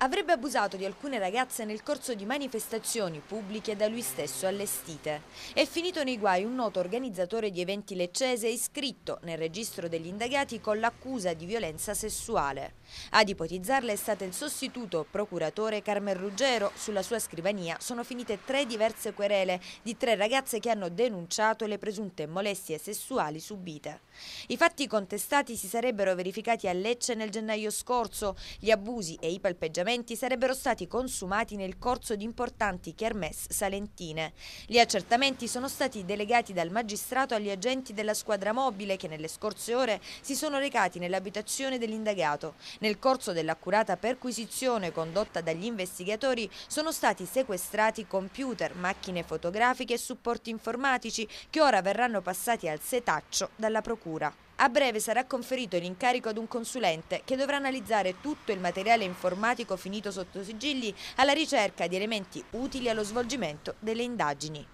avrebbe abusato di alcune ragazze nel corso di manifestazioni pubbliche da lui stesso allestite. È finito nei guai un noto organizzatore di eventi leccese iscritto nel registro degli indagati con l'accusa di violenza sessuale. Ad ipotizzarla è stato il sostituto procuratore Carmen Ruggero. Sulla sua scrivania sono finite tre diverse querele di tre ragazze che hanno denunciato le presunte molestie sessuali subite. I fatti contestati si sarebbero verificati a Lecce nel gennaio scorso. Gli abusi e i palpeggiamenti elementi sarebbero stati consumati nel corso di importanti kermesse salentine. Gli accertamenti sono stati delegati dal magistrato agli agenti della squadra mobile che nelle scorse ore si sono recati nell'abitazione dell'indagato. Nel corso dell'accurata perquisizione condotta dagli investigatori sono stati sequestrati computer, macchine fotografiche e supporti informatici che ora verranno passati al setaccio dalla procura. A breve sarà conferito l'incarico ad un consulente che dovrà analizzare tutto il materiale informatico finito sotto sigilli alla ricerca di elementi utili allo svolgimento delle indagini.